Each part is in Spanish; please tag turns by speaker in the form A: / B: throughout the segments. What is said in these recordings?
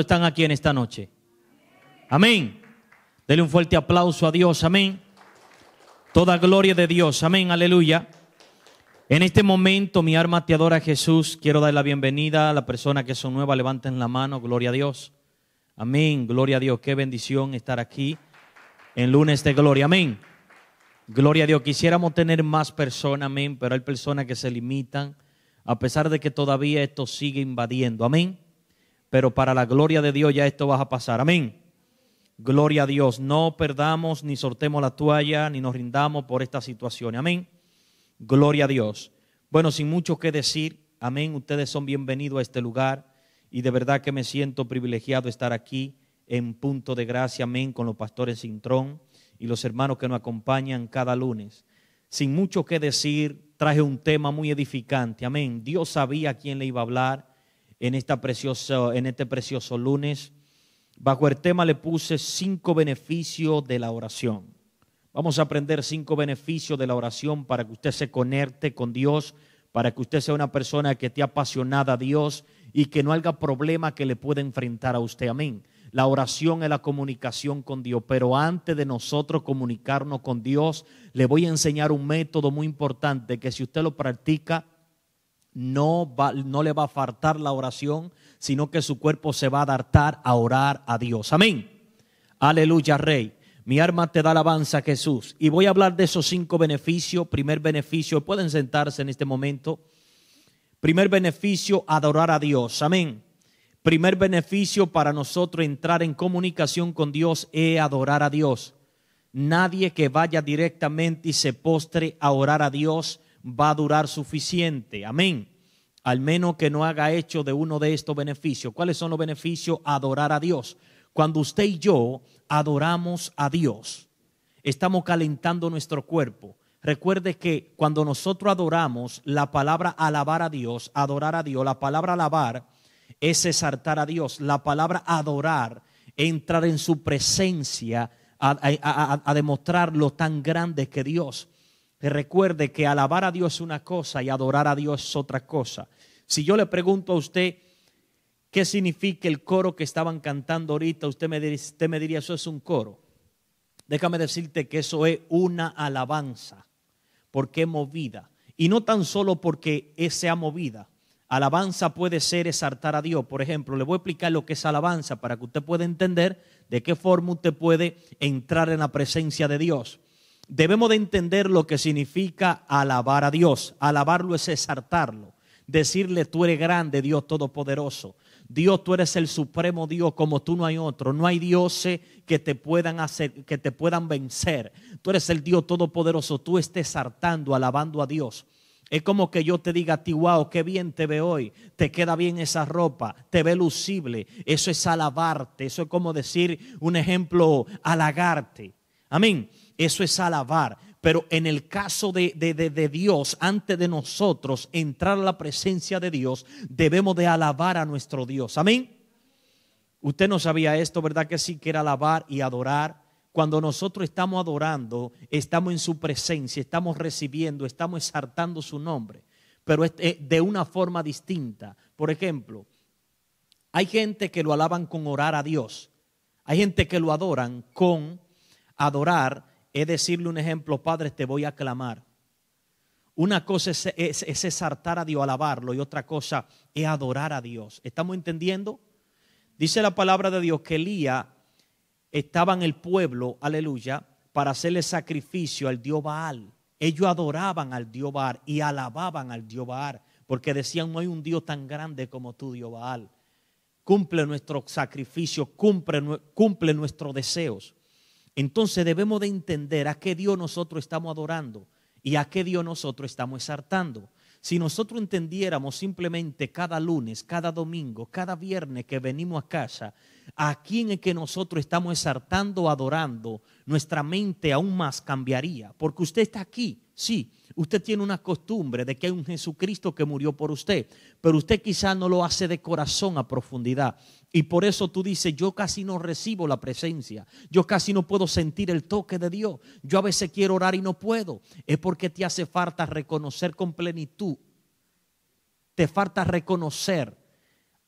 A: están aquí en esta noche? Amén. Dele un fuerte aplauso a Dios. Amén. Toda gloria de Dios. Amén. Aleluya. En este momento, mi arma te adora Jesús. Quiero dar la bienvenida a la persona que son nueva. Levanten la mano. Gloria a Dios. Amén. Gloria a Dios. Qué bendición estar aquí en lunes de gloria. Amén. Gloria a Dios. Quisiéramos tener más personas. Amén. Pero hay personas que se limitan a pesar de que todavía esto sigue invadiendo. Amén pero para la gloria de Dios ya esto va a pasar. Amén. Gloria a Dios. No perdamos ni sortemos la toalla, ni nos rindamos por esta situación. Amén. Gloria a Dios. Bueno, sin mucho que decir, amén, ustedes son bienvenidos a este lugar y de verdad que me siento privilegiado estar aquí en punto de gracia, amén, con los pastores Sintrón y los hermanos que nos acompañan cada lunes. Sin mucho que decir, traje un tema muy edificante, amén. Dios sabía a quién le iba a hablar en, esta en este precioso lunes. Bajo el tema le puse cinco beneficios de la oración. Vamos a aprender cinco beneficios de la oración para que usted se conecte con Dios, para que usted sea una persona que esté apasionada a Dios y que no haga problema que le pueda enfrentar a usted. Amén. La oración es la comunicación con Dios, pero antes de nosotros comunicarnos con Dios, le voy a enseñar un método muy importante que si usted lo practica, no, va, no le va a faltar la oración, sino que su cuerpo se va a adaptar a orar a Dios. Amén. Aleluya, Rey. Mi arma te da alabanza, Jesús. Y voy a hablar de esos cinco beneficios. Primer beneficio, pueden sentarse en este momento. Primer beneficio, adorar a Dios. Amén. Primer beneficio para nosotros entrar en comunicación con Dios es adorar a Dios. Nadie que vaya directamente y se postre a orar a Dios va a durar suficiente. Amén. Al menos que no haga hecho de uno de estos beneficios. ¿Cuáles son los beneficios? Adorar a Dios. Cuando usted y yo adoramos a Dios, estamos calentando nuestro cuerpo. Recuerde que cuando nosotros adoramos, la palabra alabar a Dios, adorar a Dios, la palabra alabar es exaltar a Dios. La palabra adorar, entrar en su presencia, a, a demostrar lo tan grande que Dios recuerde que alabar a Dios es una cosa y adorar a Dios es otra cosa. Si yo le pregunto a usted qué significa el coro que estaban cantando ahorita, usted me, diría, eso es un coro. Déjame decirte que eso es una alabanza, porque es movida. Y no tan solo porque sea movida. Alabanza puede ser exaltar a Dios. Por ejemplo, le voy a explicar lo que es alabanza para que usted pueda entender de qué forma usted puede entrar en la presencia de Dios. Debemos de entender lo que significa alabar a Dios. Alabarlo es exaltarlo. Decirle, tú eres grande, Dios Todopoderoso. Dios, tú eres el supremo Dios, como tú no hay otro. No hay dioses que te puedan hacer, que te puedan vencer. Tú eres el Dios todopoderoso. Tú estés exaltando, alabando a Dios. Es como que yo te diga a ti, wow, qué bien te ve hoy, te queda bien esa ropa, te ve lucible. Eso es alabarte, eso es como decir un ejemplo, halagarte. Amén eso es alabar. Pero en el caso de, Dios, antes de nosotros entrar a la presencia de Dios, debemos de alabar a nuestro Dios. Amén. Usted no sabía esto, ¿verdad? Que sí, que era alabar y adorar. Cuando nosotros estamos adorando, estamos en su presencia, estamos recibiendo, estamos exaltando su nombre, pero eh, de una forma distinta. Por ejemplo, hay gente que lo alaban con orar a Dios. Hay gente que lo adoran con adorar es decirle un ejemplo, Padre, te voy a clamar. Una cosa es, es, exaltar a Dios, alabarlo, y otra cosa es adorar a Dios. ¿Estamos entendiendo? Dice la palabra de Dios que Elías estaba en el pueblo, aleluya, para hacerle sacrificio al Dios Baal. Ellos adoraban al Dios Baal y alababan al Dios Baal, porque decían, no hay un Dios tan grande como tú, Dios Baal. Cumple nuestro sacrificio, cumple, cumple nuestros deseos. Entonces debemos de entender a qué Dios nosotros estamos adorando y a qué Dios nosotros estamos exaltando. Si nosotros entendiéramos simplemente cada lunes, cada domingo, cada viernes que venimos a casa, a quién es que nosotros estamos exaltando, adorando, nuestra mente aún más cambiaría. Porque usted está aquí, sí, usted tiene una costumbre de que hay un Jesucristo que murió por usted, pero usted quizá no lo hace de corazón a profundidad. Y por eso tú dices, yo casi no recibo la presencia, yo casi no puedo sentir el toque de Dios, yo a veces quiero orar y no puedo. Es porque te hace falta reconocer con plenitud, te falta reconocer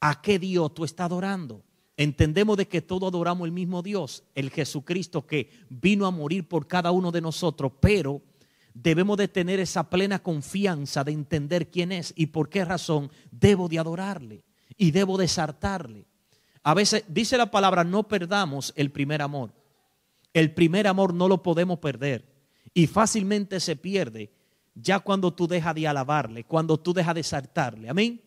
A: a qué Dios tú estás adorando. Entendemos de que todos adoramos el mismo Dios, el Jesucristo que vino a morir por cada uno de nosotros, pero debemos de tener esa plena confianza de entender quién es y por qué razón debo de adorarle y debo de a veces dice la palabra, no perdamos el primer amor. El primer amor no lo podemos perder y fácilmente se pierde ya cuando tú dejas de alabarle, cuando tú dejas de saltarle. Amén.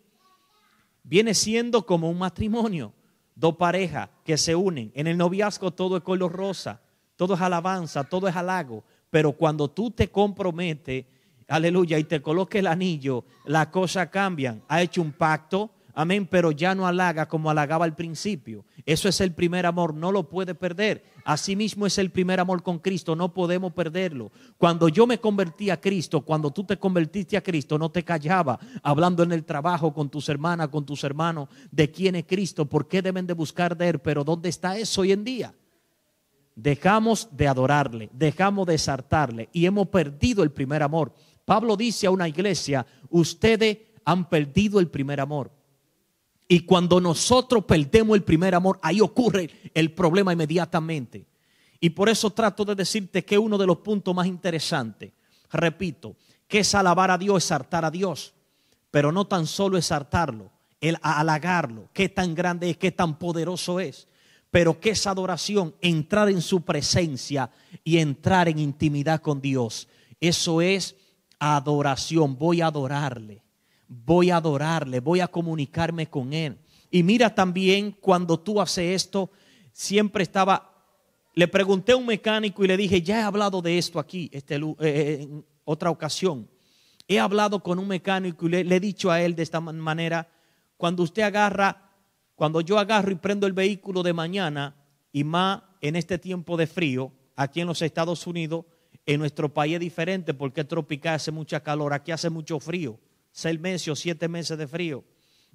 A: Viene siendo como un matrimonio, dos parejas que se unen. En el noviazgo todo es color rosa, todo es alabanza, todo es halago, pero cuando tú te comprometes, aleluya, y te coloques el anillo, las cosas cambian. Ha hecho un pacto, Amén, pero ya no halaga como halagaba al principio. Eso es el primer amor, no lo puede perder. Asimismo es el primer amor con Cristo, no podemos perderlo. Cuando yo me convertí a Cristo, cuando tú te convertiste a Cristo, no te callaba hablando en el trabajo con tus hermanas, con tus hermanos, de quién es Cristo, por qué deben de buscar de Él, pero ¿dónde está eso hoy en día? Dejamos de adorarle, dejamos de exaltarle y hemos perdido el primer amor. Pablo dice a una iglesia, ustedes han perdido el primer amor. Y cuando nosotros perdemos el primer amor, ahí ocurre el problema inmediatamente. Y por eso trato de decirte que uno de los puntos más interesantes, repito, que es alabar a Dios, es hartar a Dios, pero no tan solo es hartarlo, el halagarlo, qué tan grande es, qué tan poderoso es, pero que es adoración, entrar en su presencia y entrar en intimidad con Dios. Eso es adoración, voy a adorarle voy a adorarle, voy a comunicarme con Él. Y mira también cuando tú haces esto, siempre estaba, le pregunté a un mecánico y le dije, ya he hablado de esto aquí este, eh, eh, en otra ocasión. He hablado con un mecánico y le, le he dicho a él de esta manera, cuando usted agarra, cuando yo agarro y prendo el vehículo de mañana y más en este tiempo de frío, aquí en los Estados Unidos, en nuestro país es diferente porque es tropical, hace mucha calor, aquí hace mucho frío seis meses o siete meses de frío.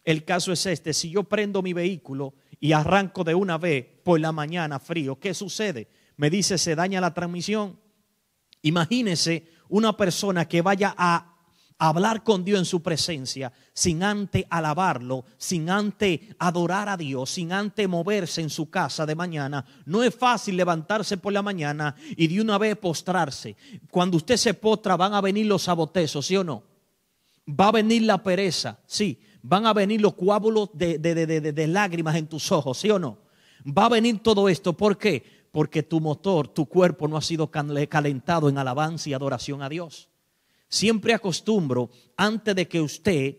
A: El caso es este, si yo prendo mi vehículo y arranco de una vez por la mañana frío, ¿qué sucede? Me dice, se daña la transmisión. Imagínese una persona que vaya a hablar con Dios en su presencia, sin antes alabarlo, sin antes adorar a Dios, sin antes moverse en su casa de mañana. No es fácil levantarse por la mañana y de una vez postrarse. Cuando usted se postra van a venir los sabotezos, ¿sí o no? Va a venir la pereza, sí. Van a venir los cuábulos de, de, de, lágrimas en tus ojos, ¿sí o no? Va a venir todo esto. ¿Por qué? Porque tu motor, tu cuerpo no ha sido calentado en alabanza y adoración a Dios. Siempre acostumbro, antes de que usted,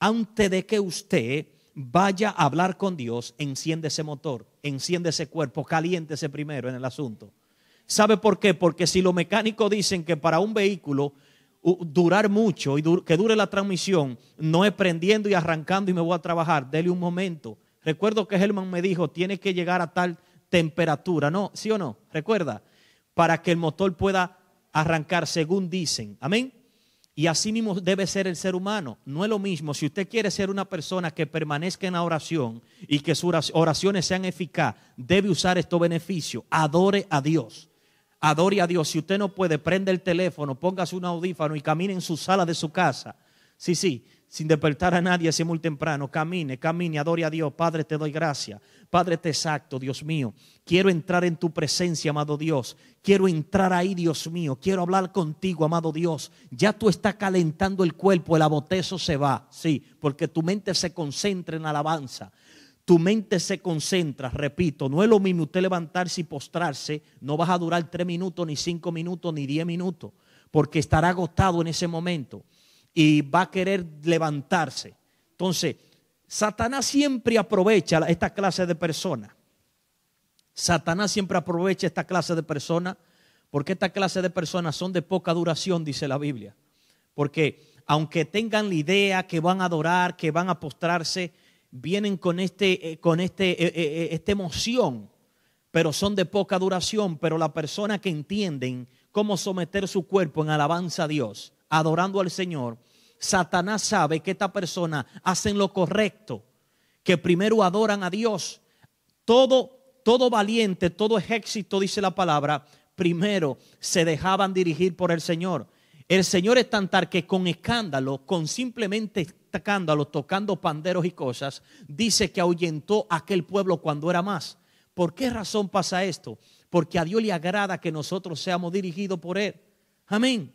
A: antes de que usted vaya a hablar con Dios, enciende ese motor, enciende ese cuerpo, caliéntese primero en el asunto. ¿Sabe por qué? Porque si los mecánicos dicen que para un vehículo durar mucho y que dure la transmisión, no es prendiendo y arrancando y me voy a trabajar, dele un momento. Recuerdo que Herman me dijo, tiene que llegar a tal temperatura, ¿no? ¿Sí o no? Recuerda, para que el motor pueda arrancar según dicen, amén. Y así mismo debe ser el ser humano. No es lo mismo si usted quiere ser una persona que permanezca en la oración y que sus oraciones sean eficaz, debe usar estos beneficios. Adore a Dios adore a Dios. Si usted no puede, prende el teléfono, póngase un audífono y camine en su sala de su casa. Sí, sí, sin despertar a nadie así muy temprano. Camine, camine, adore a Dios. Padre, te doy gracia, Padre, te exacto, Dios mío. Quiero entrar en tu presencia, amado Dios. Quiero entrar ahí, Dios mío. Quiero hablar contigo, amado Dios. Ya tú estás calentando el cuerpo, el abotezo se va, sí, porque tu mente se concentra en alabanza tu mente se concentra, repito, no es lo mismo usted levantarse y postrarse, no vas a durar tres minutos, ni cinco minutos, ni diez minutos, porque estará agotado en ese momento y va a querer levantarse. Entonces, Satanás siempre aprovecha esta clase de personas. Satanás siempre aprovecha esta clase de personas, porque esta clase de personas son de poca duración, dice la Biblia. Porque aunque tengan la idea que van a adorar, que van a postrarse, vienen con, este, eh, con este, eh, eh, esta emoción, pero son de poca duración, pero la persona que entienden cómo someter su cuerpo en alabanza a Dios, adorando al Señor, Satanás sabe que esta persona hace lo correcto, que primero adoran a Dios. Todo, todo valiente, todo ejército, dice la palabra, primero se dejaban dirigir por el Señor. El Señor es tan tal que con escándalo, con simplemente escándalos, tocando panderos y cosas, dice que ahuyentó a aquel pueblo cuando era más. ¿Por qué razón pasa esto? Porque a Dios le agrada que nosotros seamos dirigidos por Él. Amén.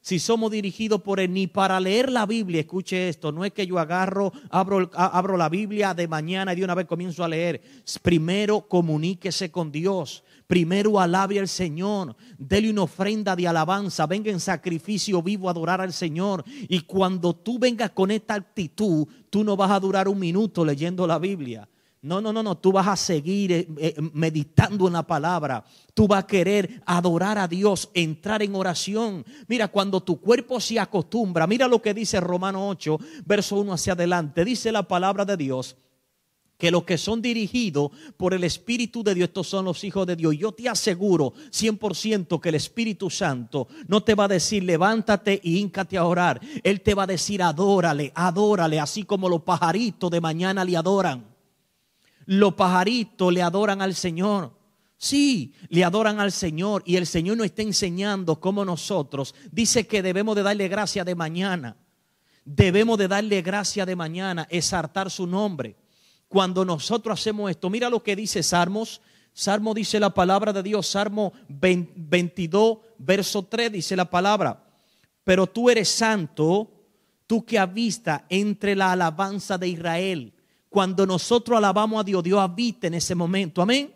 A: Si somos dirigidos por Él, ni para leer la Biblia, escuche esto, no es que yo agarro, abro, abro la Biblia de mañana y de una vez comienzo a leer. Primero comuníquese con Dios Primero alabe al Señor, dele una ofrenda de alabanza, venga en sacrificio vivo a adorar al Señor. Y cuando tú vengas con esta actitud, tú no vas a durar un minuto leyendo la Biblia. No, no, no, no, tú vas a seguir eh, eh, meditando en la palabra. Tú vas a querer adorar a Dios, entrar en oración. Mira, cuando tu cuerpo se acostumbra, mira lo que dice Romano 8, verso 1 hacia adelante. Dice la palabra de Dios que los que son dirigidos por el Espíritu de Dios, estos son los hijos de Dios. Yo te aseguro 100% que el Espíritu Santo no te va a decir levántate y híncate a orar. Él te va a decir adórale, adórale, así como los pajaritos de mañana le adoran. Los pajaritos le adoran al Señor. Sí, le adoran al Señor y el Señor nos está enseñando como nosotros. Dice que debemos de darle gracia de mañana. Debemos de darle gracia de mañana, exaltar su nombre cuando nosotros hacemos esto. Mira lo que dice Salmos. Salmo dice la palabra de Dios. Salmo 22, verso 3 dice la palabra. Pero tú eres santo, tú que avistas entre la alabanza de Israel. Cuando nosotros alabamos a Dios, Dios habita en ese momento. Amén.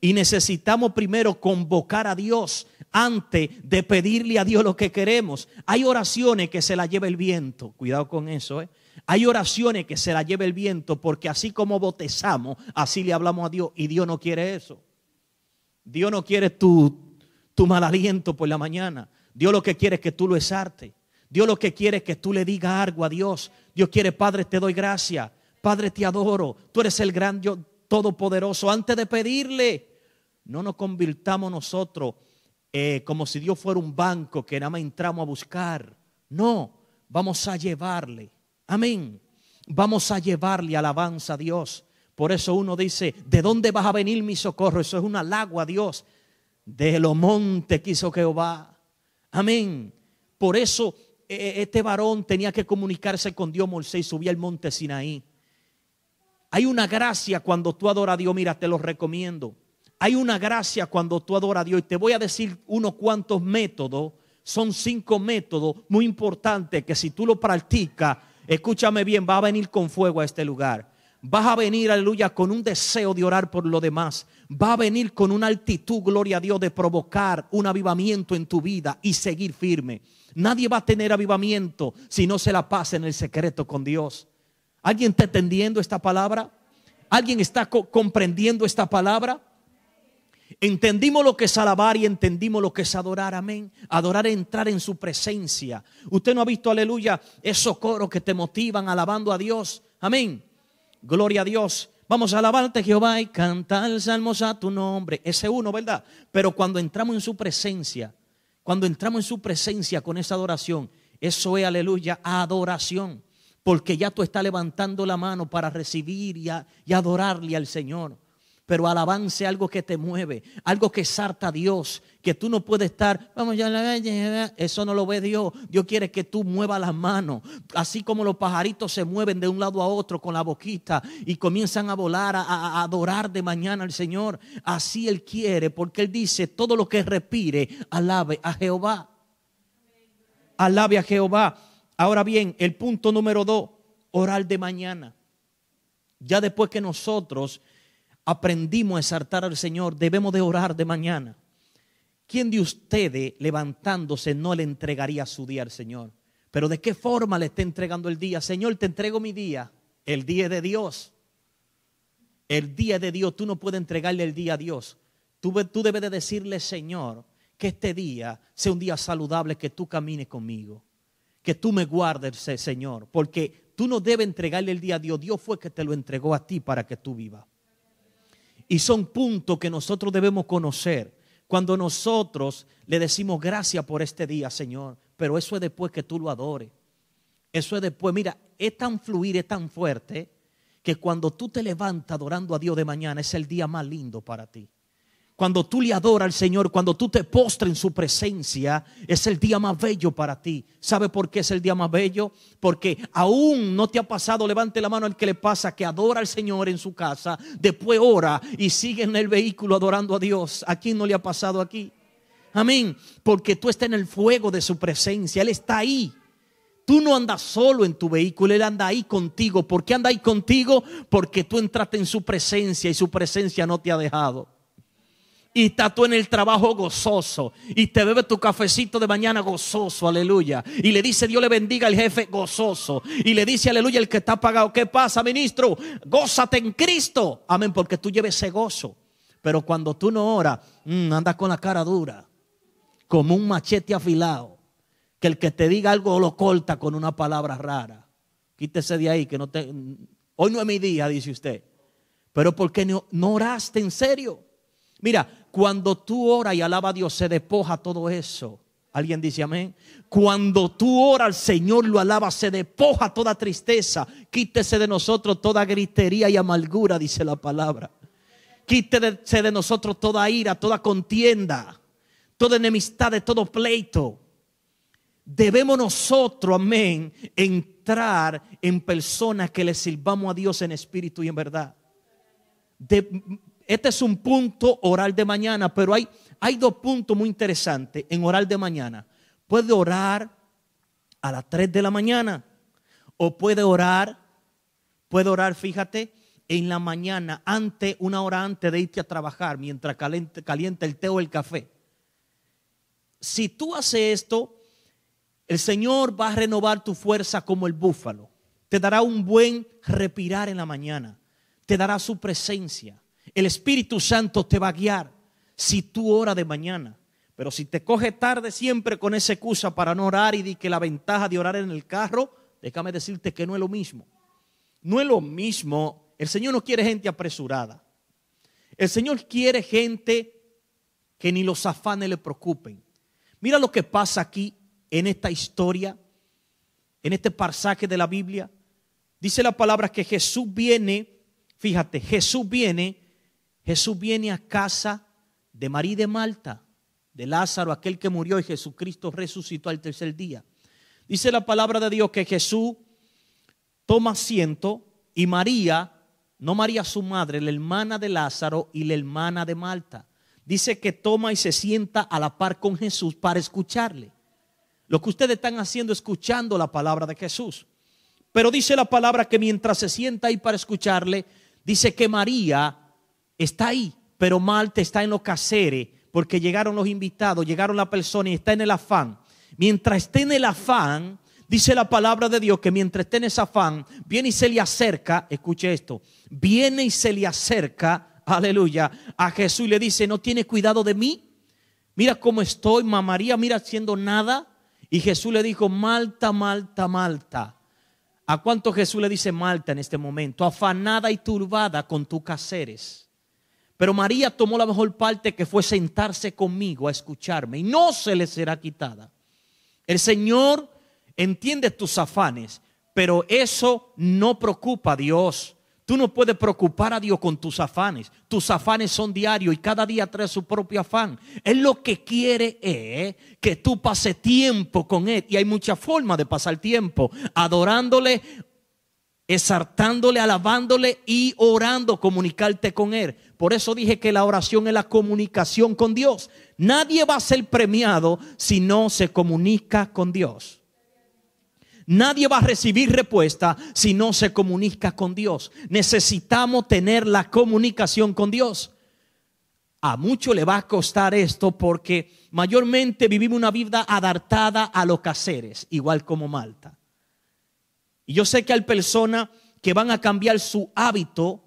A: Y necesitamos primero convocar a Dios antes de pedirle a Dios lo que queremos. Hay oraciones que se las lleva el viento. Cuidado con eso, ¿eh? Hay oraciones que se las lleve el viento porque así como botezamos, así le hablamos a Dios y Dios no quiere eso. Dios no quiere tu, mal aliento por la mañana. Dios lo que quiere es que tú lo exarte. Dios lo que quiere es que tú le digas algo a Dios. Dios quiere, Padre, te doy gracia. Padre, te adoro. Tú eres el gran Dios todopoderoso. Antes de pedirle, no nos convirtamos nosotros eh, como si Dios fuera un banco que nada más entramos a buscar. No, vamos a llevarle Amén. Vamos a llevarle alabanza a Dios. Por eso uno dice, ¿de dónde vas a venir mi socorro? Eso es un halago a Dios. De los montes quiso Jehová. Amén. Por eso e, e, este varón tenía que comunicarse con Dios. y subía el monte Sinaí. Hay una gracia cuando tú adoras a Dios. Mira, te lo recomiendo. Hay una gracia cuando tú adoras a Dios. Y te voy a decir unos cuantos métodos. Son cinco métodos muy importantes que si tú lo practicas, Escúchame bien, va a venir con fuego a este lugar. Vas a venir, aleluya, con un deseo de orar por lo demás. Va a venir con una altitud gloria a Dios, de provocar un avivamiento en tu vida y seguir firme. Nadie va a tener avivamiento si no se la pasa en el secreto con Dios. ¿Alguien está entendiendo esta palabra? ¿Alguien está comprendiendo esta palabra? Entendimos lo que es alabar y entendimos lo que es adorar, amén. Adorar es entrar en su presencia. Usted no ha visto, aleluya, esos coros que te motivan alabando a Dios, amén. Gloria a Dios. Vamos a alabarte, Jehová, y cantar salmos a tu nombre. Ese uno, ¿verdad? Pero cuando entramos en su presencia, cuando entramos en su presencia con esa adoración, eso es, aleluya, adoración. Porque ya tú estás levantando la mano para recibir y adorarle al Señor pero alabanza algo que te mueve, algo que sarta a Dios, que tú no puedes estar, vamos, ya, la eso no lo ve Dios. Dios quiere que tú muevas las manos, así como los pajaritos se mueven de un lado a otro con la boquita y comienzan a volar, a, a adorar de mañana al Señor. Así Él quiere, porque Él dice, todo lo que respire, alabe a Jehová. Alabe a Jehová. Ahora bien, el punto número dos, orar de mañana. Ya después que nosotros aprendimos a exaltar al Señor, debemos de orar de mañana. ¿Quién de ustedes levantándose no le entregaría su día al Señor? Pero ¿de qué forma le está entregando el día? Señor, te entrego mi día. El día de Dios. El día de Dios. Tú no puedes entregarle el día a Dios. Tú, tú debes de decirle, Señor, que este día sea un día saludable, que tú camines conmigo. Que tú me guardes, Señor. Porque tú no debes entregarle el día a Dios. Dios fue que te lo entregó a ti para que tú vivas. Y son puntos que nosotros debemos conocer cuando nosotros le decimos gracias por este día, Señor. Pero eso es después que tú lo adores. Eso es después. Mira, es tan fluir, es tan fuerte, que cuando tú te levantas adorando a Dios de mañana es el día más lindo para ti. Cuando tú le adoras al Señor, cuando tú te postres en su presencia, es el día más bello para ti. ¿Sabe por qué es el día más bello? Porque aún no te ha pasado, levante la mano al que le pasa, que adora al Señor en su casa, después ora y sigue en el vehículo adorando a Dios. ¿A quién no le ha pasado aquí? Amén. Porque tú estás en el fuego de su presencia, Él está ahí. Tú no andas solo en tu vehículo, Él anda ahí contigo. ¿Por qué anda ahí contigo? Porque tú entraste en su presencia y su presencia no te ha dejado y estás tú en el trabajo gozoso y te bebes tu cafecito de mañana gozoso, aleluya. Y le dice Dios le bendiga al jefe gozoso y le dice aleluya el que está pagado, ¿qué pasa, ministro? Gózate en Cristo. Amén, porque tú lleves ese gozo. Pero cuando tú no oras, mm, andas con la cara dura, como un machete afilado, que el que te diga algo lo corta con una palabra rara. Quítese de ahí que no te Hoy no es mi día, dice usted. Pero porque no, no oraste en serio. Mira, cuando tú oras y alaba a Dios, se despoja todo eso. Alguien dice amén. Cuando tú oras al Señor, lo alaba, se despoja toda tristeza. Quítese de nosotros toda gritería y amargura, dice la palabra. Quítese de nosotros toda ira, toda contienda, toda enemistad, todo pleito. Debemos nosotros, amén, entrar en personas que le sirvamos a Dios en espíritu y en verdad. De, este es un punto oral de mañana, pero hay, dos puntos muy interesantes en oral de mañana. Puede orar a las 3 de la mañana o puede orar, puede orar, fíjate, en la mañana, antes, una hora antes de irte a trabajar, mientras calienta el té o el café. Si tú haces esto, el Señor va a renovar tu fuerza como el búfalo. Te dará un buen respirar en la mañana. Te dará su presencia. El Espíritu Santo te va a guiar si tú oras de mañana. Pero si te coge tarde siempre con esa excusa para no orar y di que la ventaja de orar en el carro, déjame decirte que no es lo mismo. No es lo mismo. El Señor no quiere gente apresurada. El Señor quiere gente que ni los afanes le preocupen. Mira lo que pasa aquí en esta historia, en este pasaje de la Biblia. Dice la palabra que Jesús viene, fíjate, Jesús viene Jesús viene a casa de María de Malta, de Lázaro, aquel que murió y Jesucristo resucitó al tercer día. Dice la palabra de Dios que Jesús toma asiento y María, no María su madre, la hermana de Lázaro y la hermana de Malta, dice que toma y se sienta a la par con Jesús para escucharle. Lo que ustedes están haciendo escuchando la palabra de Jesús. Pero dice la palabra que mientras se sienta ahí para escucharle, dice que María está ahí, pero Malta está en los caseres porque llegaron los invitados, llegaron las personas y está en el afán. Mientras esté en el afán, dice la palabra de Dios que mientras esté en ese afán, viene y se le acerca, escuche esto, viene y se le acerca, aleluya, a Jesús y le dice, no tiene cuidado de mí, mira cómo estoy, mamaría, mira haciendo nada. Y Jesús le dijo, Malta, Malta, Malta. ¿A cuánto Jesús le dice Malta en este momento? Afanada y turbada con tus caseres. Pero María tomó la mejor parte que fue sentarse conmigo a escucharme y no se le será quitada. El Señor entiende tus afanes, pero eso no preocupa a Dios. Tú no puedes preocupar a Dios con tus afanes. Tus afanes son diarios y cada día trae su propio afán. Él lo que quiere es que tú pases tiempo con Él. Y hay muchas formas de pasar tiempo. Adorándole, exaltándole, alabándole y orando, comunicarte con Él. Por eso dije que la oración es la comunicación con Dios. Nadie va a ser premiado si no se comunica con Dios. Nadie va a recibir respuesta si no se comunica con Dios. Necesitamos tener la comunicación con Dios. A mucho le va a costar esto porque mayormente vivimos una vida adaptada a los caseres, igual como Malta. Y yo sé que hay personas que van a cambiar su hábito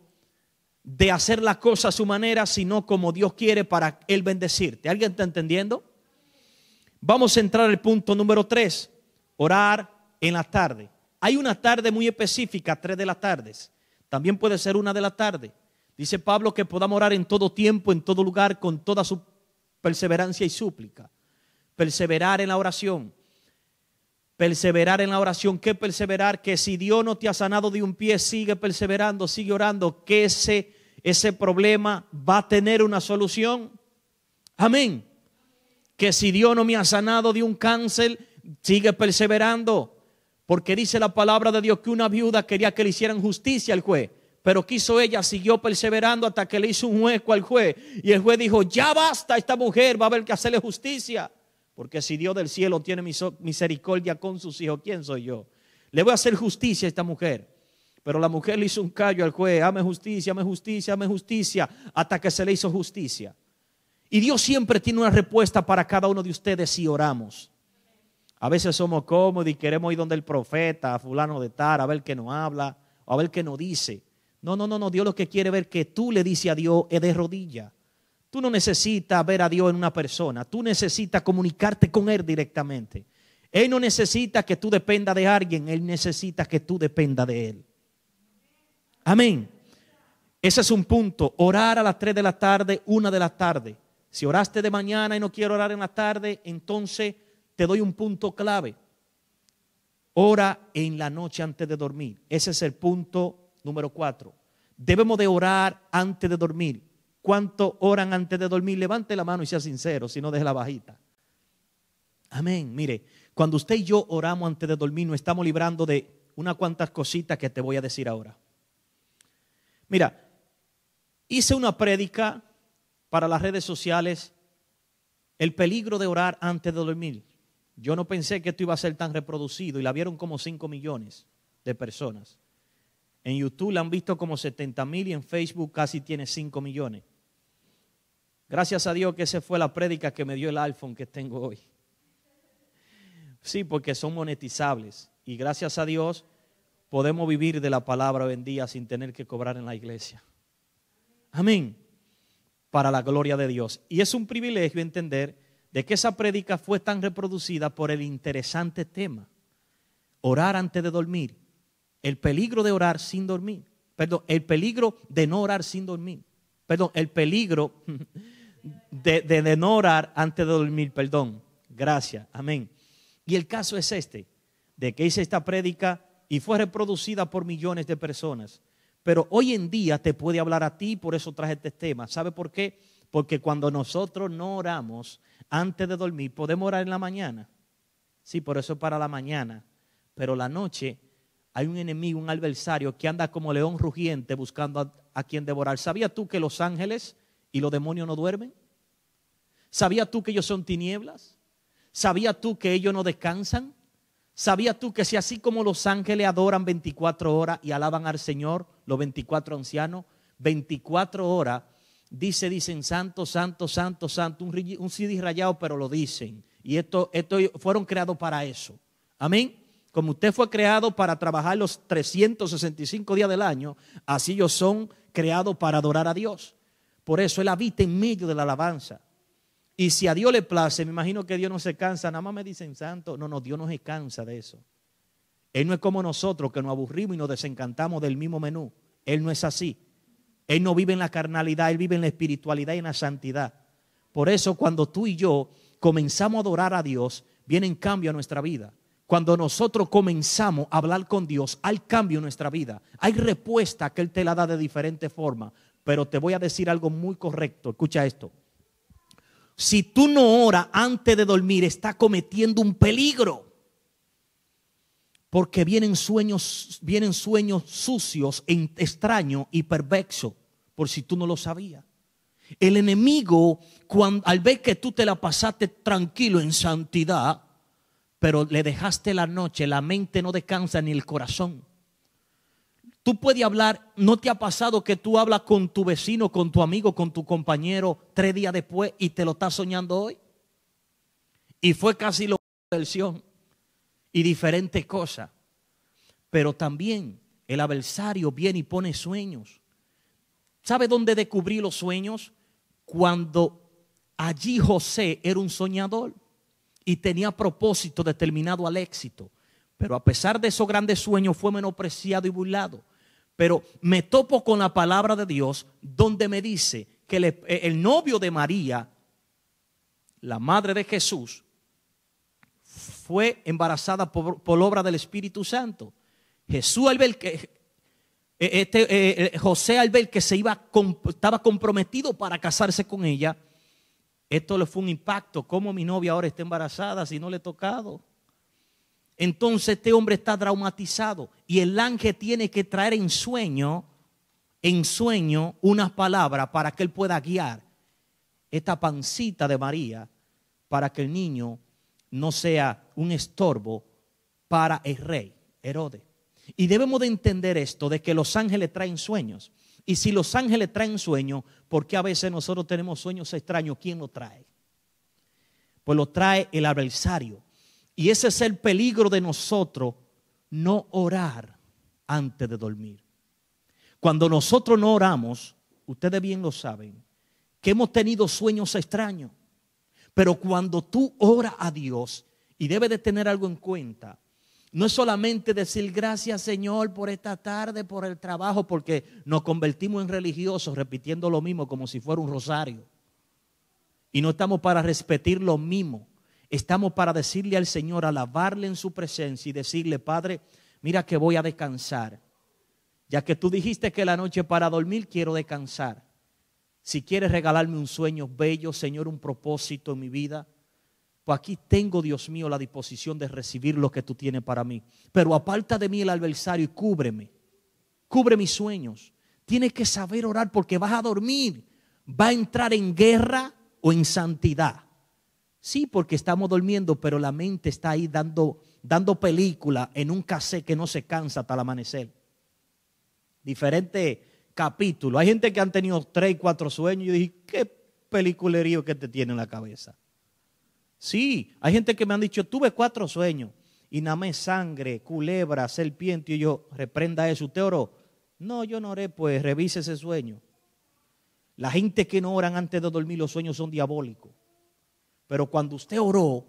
A: de hacer las cosas a su manera, sino como Dios quiere para Él bendecirte. ¿Alguien está entendiendo? Vamos a entrar al punto número 3, orar en la tarde. Hay una tarde muy específica, tres de las tardes. También puede ser una de la tarde. Dice Pablo que podamos orar en todo tiempo, en todo lugar, con toda su perseverancia y súplica. Perseverar en la oración. Perseverar en la oración. ¿Qué perseverar? Que si Dios no te ha sanado de un pie, sigue perseverando, sigue orando. Que ese ese problema va a tener una solución. Amén. Que si Dios no me ha sanado de un cáncer, sigue perseverando. Porque dice la palabra de Dios que una viuda quería que le hicieran justicia al juez. Pero quiso ella, siguió perseverando hasta que le hizo un hueco al juez. Y el juez dijo, ya basta, esta mujer va a haber que hacerle justicia. Porque si Dios del cielo tiene misericordia con sus hijos, ¿quién soy yo? Le voy a hacer justicia a esta mujer. Pero la mujer le hizo un callo al juez, hame justicia, hame justicia, hame justicia, hasta que se le hizo justicia. Y Dios siempre tiene una respuesta para cada uno de ustedes si oramos. A veces somos cómodos y queremos ir donde el profeta, fulano de tal, a ver que nos habla, o a ver que nos dice. No, no, no, no, Dios lo que quiere ver que tú le dices a Dios es de rodilla. Tú no necesitas ver a Dios en una persona, tú necesitas comunicarte con Él directamente. Él no necesita que tú dependas de alguien, Él necesita que tú dependas de Él. Amén. Ese es un punto. Orar a las 3 de la tarde, 1 de la tarde. Si oraste de mañana y no quiero orar en la tarde, entonces te doy un punto clave. Ora en la noche antes de dormir. Ese es el punto número 4. Debemos de orar antes de dormir. cuánto oran antes de dormir? Levante la mano y sea sincero, si no, la bajita. Amén. Mire, cuando usted y yo oramos antes de dormir, nos estamos librando de unas cuantas cositas que te voy a decir ahora. Mira, hice una prédica para las redes sociales, el peligro de orar antes de dormir. Yo no pensé que esto iba a ser tan reproducido y la vieron como 5 millones de personas. En YouTube la han visto como 70 mil y en Facebook casi tiene 5 millones. Gracias a Dios que esa fue la prédica que me dio el iPhone que tengo hoy. Sí, porque son monetizables. Y gracias a Dios podemos vivir de la palabra hoy sin tener que cobrar en la iglesia. Amén. Para la gloria de Dios. Y es un privilegio entender de que esa prédica fue tan reproducida por el interesante tema. Orar antes de dormir. El peligro de orar sin dormir. Perdón, el peligro de no orar sin dormir. Perdón, el peligro de, de no orar antes de dormir. Perdón. Gracias. Amén. Y el caso es este, de que hice esta prédica y fue reproducida por millones de personas. Pero hoy en día te puede hablar a ti, por eso traje este tema. ¿Sabe por qué? Porque cuando nosotros no oramos antes de dormir, podemos orar en la mañana. Sí, por eso es para la mañana. Pero la noche hay un enemigo, un adversario que anda como león rugiente buscando a, quien devorar. ¿Sabías tú que los ángeles y los demonios no duermen? ¿Sabías tú que ellos son tinieblas? ¿Sabías tú que ellos no descansan? ¿Sabías tú que si así como los ángeles adoran 24 horas y alaban al Señor, los 24 ancianos, 24 horas, dice, dicen santo, santo, santo, santo, un, un CD rayado, pero lo dicen. Y esto, esto fueron creados para eso. Amén. Como usted fue creado para trabajar los 365 días del año, así ellos son creados para adorar a Dios. Por eso Él habita en medio de la alabanza. Y si a Dios le place, me imagino que Dios no se cansa, nada más me dicen santo. No, no, Dios no se cansa de eso. Él no es como nosotros que nos aburrimos y nos desencantamos del mismo menú. Él no es así. Él no vive en la carnalidad, él vive en la espiritualidad y en la santidad. Por eso cuando tú y yo comenzamos a adorar a Dios, viene en cambio a nuestra vida. Cuando nosotros comenzamos a hablar con Dios, hay cambio en nuestra vida. Hay respuesta que Él te la da de diferente forma. Pero te voy a decir algo muy correcto. Escucha esto. Si tú no oras antes de dormir, está cometiendo un peligro. Porque vienen sueños, vienen sueños sucios, e extraños y perversos, por si tú no lo sabías. El enemigo, cuando, al ver que tú te la pasaste tranquilo en santidad, pero le dejaste la noche, la mente no descansa ni el corazón. Tú puedes hablar, ¿no te ha pasado que tú hablas con tu vecino, con tu amigo, con tu compañero tres días después y te lo estás soñando hoy? Y fue casi lo del y diferentes cosas. Pero también el adversario viene y pone sueños. ¿Sabe dónde descubrí los sueños? Cuando allí José era un soñador y tenía propósito determinado al éxito. Pero a pesar de esos grandes sueños fue menospreciado y burlado pero me topo con la palabra de Dios donde me dice que el, eh, novio de María, la madre de Jesús, fue embarazada por, obra del Espíritu Santo. Jesús al ver que eh, este, eh, José al ver que se iba estaba comprometido para casarse con ella, esto le fue un impacto. ¿Cómo mi novia ahora está embarazada si no le he tocado? Entonces este hombre está traumatizado y el ángel tiene que traer en sueño, en sueño, unas palabras para que él pueda guiar esta pancita de María para que el niño no sea un estorbo para el rey Herodes. Y debemos de entender esto, de que los ángeles traen sueños. Y si los ángeles traen sueños, ¿por qué a veces nosotros tenemos sueños extraños? ¿Quién lo trae? Pues lo trae el adversario y ese es el peligro de nosotros, no orar antes de dormir. Cuando nosotros no oramos, ustedes bien lo saben, que hemos tenido sueños extraños. Pero cuando tú oras a Dios, y debes de tener algo en cuenta, no es solamente decir gracias Señor por esta tarde, por el trabajo, porque nos convertimos en religiosos repitiendo lo mismo como si fuera un rosario. Y no estamos para repetir lo mismo. Estamos para decirle al Señor, alabarle en su presencia y decirle, Padre, mira que voy a descansar. Ya que tú dijiste que la noche para dormir quiero descansar. Si quieres regalarme un sueño bello, Señor, un propósito en mi vida, pues aquí tengo, Dios mío, la disposición de recibir lo que tú tienes para mí. Pero aparta de mí el adversario y cúbreme. Cubre mis sueños. Tienes que saber orar porque vas a dormir. Va a entrar en guerra o en santidad. Sí, porque estamos durmiendo, pero la mente está ahí dando, dando película en un cassette que no se cansa hasta el amanecer. Diferente capítulo. Hay gente que han tenido tres, cuatro sueños. Y yo dije, qué peliculerío que te tiene en la cabeza. Sí, hay gente que me han dicho, tuve cuatro sueños. Y namé sangre, culebra, serpiente. Y yo, reprenda eso. ¿Usted oró? No, yo no oré, pues revise ese sueño. La gente que no oran antes de dormir, los sueños son diabólicos. Pero cuando usted oró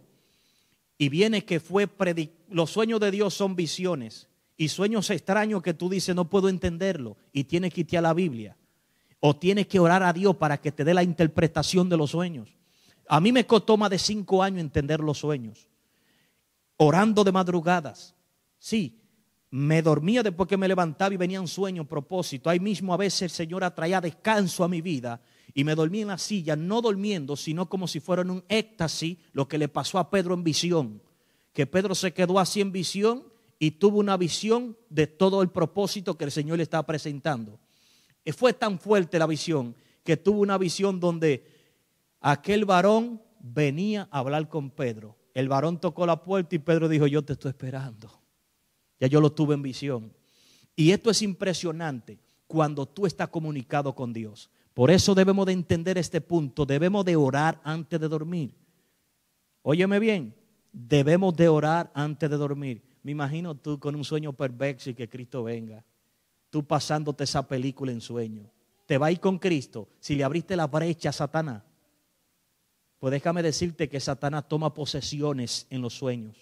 A: y viene que fue predicado, los sueños de Dios son visiones y sueños extraños que tú dices no puedo entenderlo y tienes que irte a la Biblia o tienes que orar a Dios para que te dé la interpretación de los sueños. A mí me costó más de cinco años entender los sueños, orando de madrugadas. Sí, me dormía después que me levantaba y venían sueños, propósito. Ahí mismo a veces el Señor atraía descanso a mi vida y me dormí en la silla, no durmiendo, sino como si fuera en un éxtasis, lo que le pasó a Pedro en visión. Que Pedro se quedó así en visión y tuvo una visión de todo el propósito que el Señor le estaba presentando. fue tan fuerte la visión que tuvo una visión donde aquel varón venía a hablar con Pedro. El varón tocó la puerta y Pedro dijo, yo te estoy esperando. Ya yo lo tuve en visión. Y esto es impresionante cuando tú estás comunicado con Dios. Por eso debemos de entender este punto. Debemos de orar antes de dormir. Óyeme bien, debemos de orar antes de dormir. Me imagino tú con un sueño perverso y que Cristo venga. Tú pasándote esa película en sueño. Te va a ir con Cristo si le abriste la brecha a Satanás. Pues déjame decirte que Satanás toma posesiones en los sueños.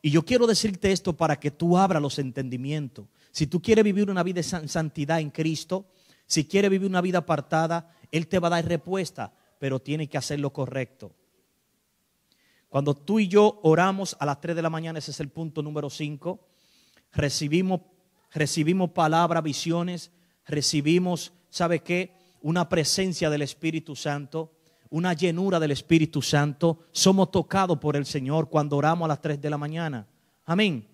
A: Y yo quiero decirte esto para que tú abras los entendimientos. Si tú quieres vivir una vida de santidad en Cristo, si quiere vivir una vida apartada, Él te va a dar respuesta, pero tiene que hacer lo correcto. Cuando tú y yo oramos a las 3 de la mañana, ese es el punto número 5, recibimos, recibimos palabras, visiones, recibimos, ¿sabe qué? Una presencia del Espíritu Santo, una llenura del Espíritu Santo. Somos tocados por el Señor cuando oramos a las 3 de la mañana. Amén.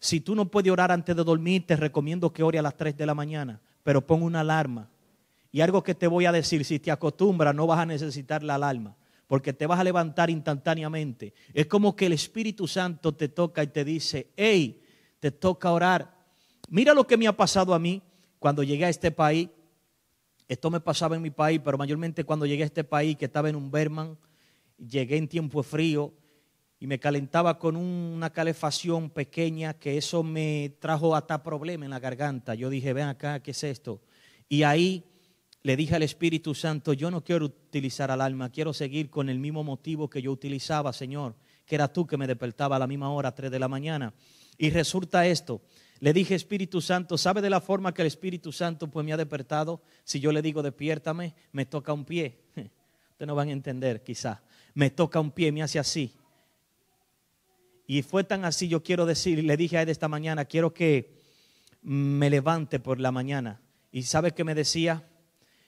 A: Si tú no puedes orar antes de dormir, te recomiendo que ore a las 3 de la mañana pero pon una alarma. Y algo que te voy a decir, si te acostumbras no vas a necesitar la alarma, porque te vas a levantar instantáneamente. Es como que el Espíritu Santo te toca y te dice, hey, te toca orar. Mira lo que me ha pasado a mí cuando llegué a este país. Esto me pasaba en mi país, pero mayormente cuando llegué a este país, que estaba en un Berman, llegué en tiempo frío, y me calentaba con una calefacción pequeña que eso me trajo hasta problema en la garganta. Yo dije, ven acá, ¿qué es esto? Y ahí le dije al Espíritu Santo, yo no quiero utilizar al alma, quiero seguir con el mismo motivo que yo utilizaba, Señor, que era tú que me despertaba a la misma hora, 3 de la mañana. Y resulta esto, le dije, Espíritu Santo, ¿sabe de la forma que el Espíritu Santo pues me ha despertado? Si yo le digo, despiértame, me toca un pie. Ustedes no van a entender, quizás. Me toca un pie, me hace así y fue tan así, yo quiero decir, le dije a él esta mañana, quiero que me levante por la mañana. Y ¿sabes qué me decía?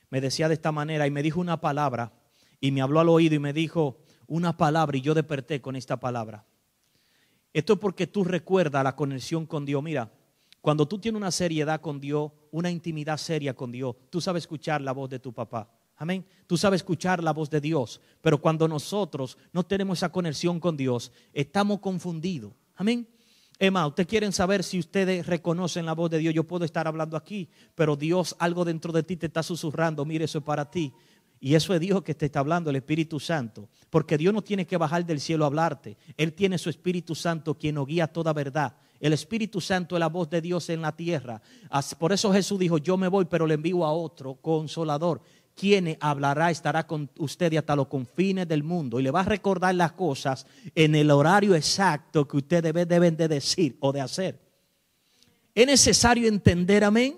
A: Me decía de esta manera y me dijo una palabra y me habló al oído y me dijo una palabra y yo desperté con esta palabra. Esto es porque tú recuerdas la conexión con Dios. Mira, cuando tú tienes una seriedad con Dios, una intimidad seria con Dios, tú sabes escuchar la voz de tu papá. Amén. Tú sabes escuchar la voz de Dios, pero cuando nosotros no tenemos esa conexión con Dios, estamos confundidos. Amén. Emma, ustedes quieren saber si ustedes reconocen la voz de Dios. Yo puedo estar hablando aquí, pero Dios algo dentro de ti te está susurrando. Mire, eso es para ti. Y eso es Dios que te está hablando, el Espíritu Santo. Porque Dios no tiene que bajar del cielo a hablarte. Él tiene su Espíritu Santo quien nos guía toda verdad. El Espíritu Santo es la voz de Dios en la tierra. Por eso Jesús dijo, yo me voy, pero le envío a otro consolador quien hablará estará con usted y hasta los confines del mundo y le va a recordar las cosas en el horario exacto que ustedes debe, deben de decir o de hacer. Es necesario entender, amén.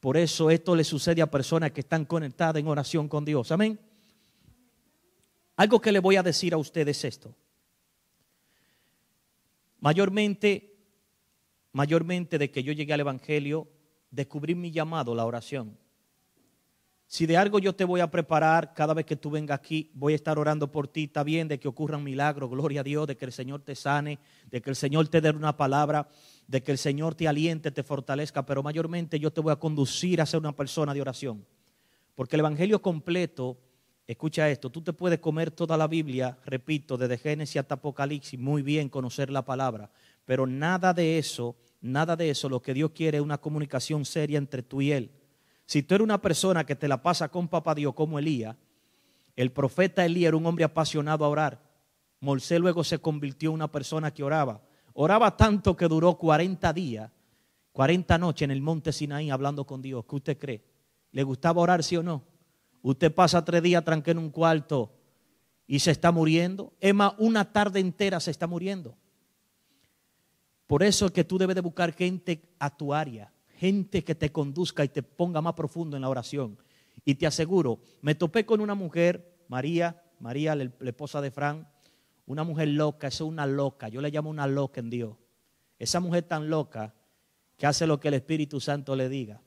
A: Por eso esto le sucede a personas que están conectadas en oración con Dios, amén. Algo que le voy a decir a ustedes es esto. Mayormente, mayormente de que yo llegué al Evangelio, descubrí mi llamado, la oración. Si de algo yo te voy a preparar, cada vez que tú vengas aquí, voy a estar orando por ti, está bien, de que ocurra un milagro, gloria a Dios, de que el Señor te sane, de que el Señor te dé una palabra, de que el Señor te aliente, te fortalezca, pero mayormente yo te voy a conducir a ser una persona de oración. Porque el Evangelio completo, escucha esto, tú te puedes comer toda la Biblia, repito, desde Génesis hasta Apocalipsis, muy bien conocer la palabra, pero nada de eso, nada de eso, lo que Dios quiere es una comunicación seria entre tú y Él si tú eres una persona que te la pasa con papá Dios como Elías, el profeta Elías era un hombre apasionado a orar. Morsé luego se convirtió en una persona que oraba. Oraba tanto que duró 40 días, 40 noches en el monte Sinaí hablando con Dios. ¿Qué usted cree? ¿Le gustaba orar, sí o no? Usted pasa tres días tranquilo en un cuarto y se está muriendo. Emma, una tarde entera se está muriendo. Por eso es que tú debes de buscar gente a tu área gente que te conduzca y te ponga más profundo en la oración. Y te aseguro, me topé con una mujer, María, María, la, esposa de Fran, una mujer loca, eso es una loca, yo le llamo una loca en Dios. Esa mujer tan loca que hace lo que el Espíritu Santo le diga.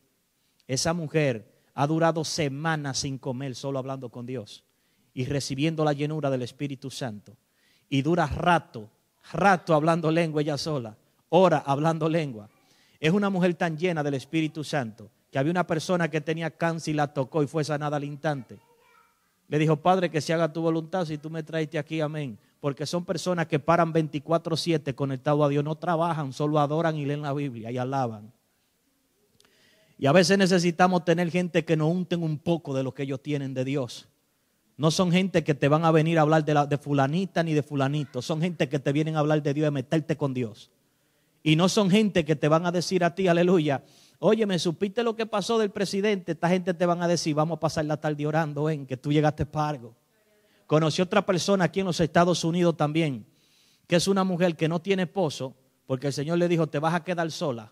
A: Esa mujer ha durado semanas sin comer, solo hablando con Dios y recibiendo la llenura del Espíritu Santo. Y dura rato, rato hablando lengua ella sola, hora hablando lengua. Es una mujer tan llena del Espíritu Santo que había una persona que tenía cáncer y la tocó y fue sanada al instante. Le dijo, Padre, que se haga tu voluntad si tú me traiste aquí, amén. Porque son personas que paran 24-7 conectados a Dios, no trabajan, solo adoran y leen la Biblia y alaban. Y a veces necesitamos tener gente que nos unten un poco de lo que ellos tienen de Dios. No son gente que te van a venir a hablar de, de fulanita ni de fulanito. Son gente que te vienen a hablar de Dios y meterte con Dios. Y no son gente que te van a decir a ti, aleluya, oye, me supiste lo que pasó del presidente, esta gente te van a decir, vamos a pasar la tarde orando en que tú llegaste para algo. Conocí otra persona aquí en los Estados Unidos también, que es una mujer que no tiene esposo, porque el Señor le dijo, te vas a quedar sola.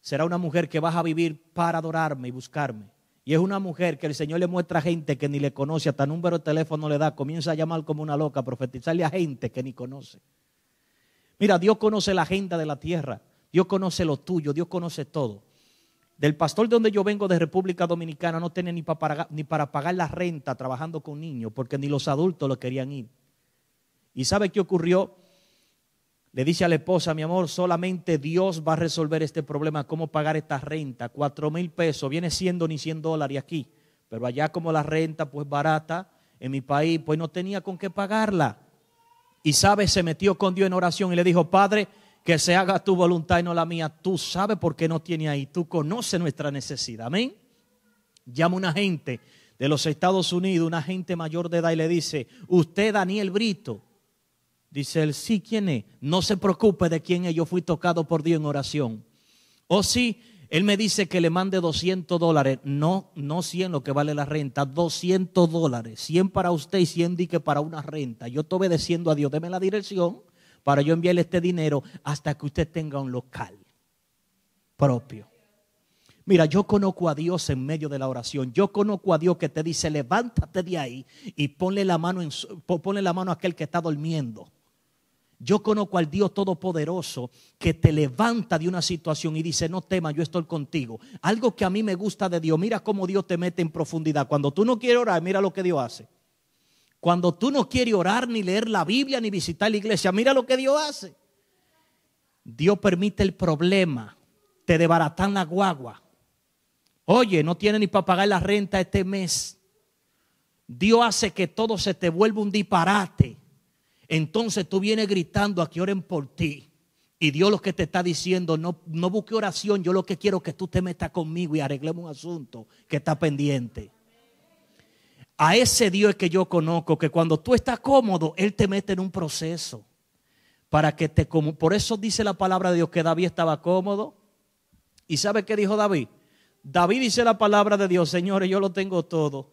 A: Será una mujer que vas a vivir para adorarme y buscarme. Y es una mujer que el Señor le muestra a gente que ni le conoce, hasta número de teléfono le da, comienza a llamar como una loca, a profetizarle a gente que ni conoce. Mira, Dios conoce la agenda de la tierra, Dios conoce lo tuyo, Dios conoce todo. Del pastor de donde yo vengo, de República Dominicana, no tiene ni para, pagar la renta trabajando con niños, porque ni los adultos lo querían ir. ¿Y sabe qué ocurrió? Le dice a la esposa, mi amor, solamente Dios va a resolver este problema, cómo pagar esta renta, cuatro mil pesos, viene siendo ni cien dólares aquí, pero allá como la renta pues barata, en mi país pues no tenía con qué pagarla. Y sabe, se metió con Dios en oración y le dijo, Padre, que se haga tu voluntad y no la mía. Tú sabes por qué no tiene ahí. Tú conoces nuestra necesidad. Amén. Llama una gente de los Estados Unidos, una gente mayor de edad, y le dice, usted Daniel Brito. Dice él, sí, ¿quién es? No se preocupe de quién es. Yo fui tocado por Dios en oración. O oh, sí, él me dice que le mande 200 dólares, no, no 100 lo que vale la renta, 200 dólares, 100 para usted y 100 dique para una renta. Yo estoy obedeciendo a Dios, deme la dirección para yo enviarle este dinero hasta que usted tenga un local propio. Mira, yo conozco a Dios en medio de la oración. Yo conozco a Dios que te dice, levántate de ahí y ponle la mano, en, ponle la mano a aquel que está durmiendo. Yo conozco al Dios Todopoderoso que te levanta de una situación y dice, no temas, yo estoy contigo. Algo que a mí me gusta de Dios, mira cómo Dios te mete en profundidad. Cuando tú no quieres orar, mira lo que Dios hace. Cuando tú no quieres orar, ni leer la Biblia, ni visitar la iglesia, mira lo que Dios hace. Dios permite el problema, te debaratan la guagua. Oye, no tiene ni para pagar la renta este mes. Dios hace que todo se te vuelva un disparate. Entonces tú vienes gritando a que oren por ti. Y Dios lo que te está diciendo, no, no busque oración, yo lo que quiero es que tú te metas conmigo y arreglemos un asunto que está pendiente. A ese Dios que yo conozco, que cuando tú estás cómodo, Él te mete en un proceso. Para que te como, por eso dice la palabra de Dios que David estaba cómodo. ¿Y sabe qué dijo David? David dice la palabra de Dios, señores, yo lo tengo todo,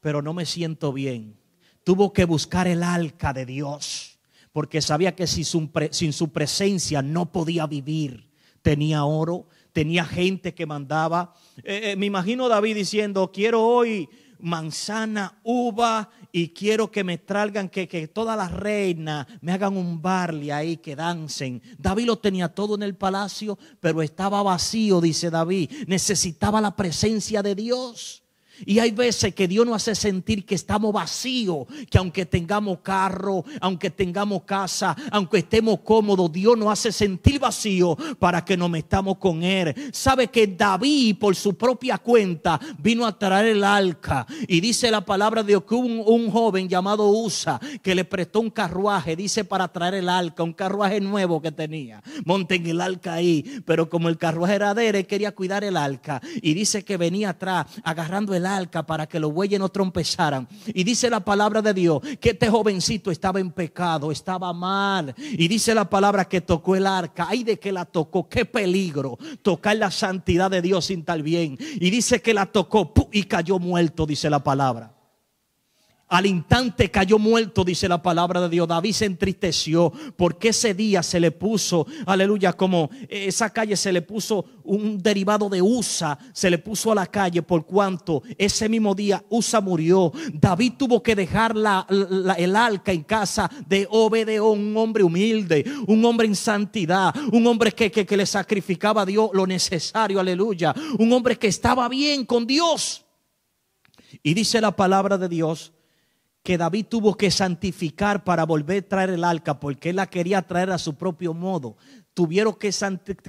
A: pero no me siento bien tuvo que buscar el alca de Dios, porque sabía que sin su, sin su presencia no podía vivir. Tenía oro, tenía gente que mandaba. Eh, eh, me imagino David diciendo, quiero hoy manzana, uva y quiero que me traigan, que, que todas las reinas me hagan un barley ahí, que dancen. David lo tenía todo en el palacio, pero estaba vacío, dice David. Necesitaba la presencia de Dios. Y hay veces que Dios nos hace sentir que estamos vacíos, que aunque tengamos carro, aunque tengamos casa, aunque estemos cómodos, Dios nos hace sentir vacío para que nos metamos con Él. Sabe que David por su propia cuenta vino a traer el alca y dice la palabra de Dios que un, joven llamado Usa que le prestó un carruaje, dice para traer el alca un carruaje nuevo que tenía. Monten el alca ahí, pero como el carruaje era de él, quería cuidar el alca y dice que venía atrás agarrando el el arca para que los bueyes no trompezaran. Y dice la palabra de Dios que este jovencito estaba en pecado, estaba mal. Y dice la palabra que tocó el arca. Ay de que la tocó, qué peligro tocar la santidad de Dios sin tal bien. Y dice que la tocó y cayó muerto, dice la palabra. Al instante cayó muerto, dice la palabra de Dios. David se entristeció porque ese día se le puso, aleluya, como esa calle se le puso un derivado de USA, se le puso a la calle por cuanto ese mismo día USA murió. David tuvo que dejar el alca en casa de Obedeón, un hombre humilde, un hombre en santidad, un hombre que, que le sacrificaba a Dios lo necesario, aleluya, un hombre que estaba bien con Dios. Y dice la palabra de Dios que David tuvo que santificar para volver a traer el arca, porque él la quería traer a su propio modo. Tuvieron que,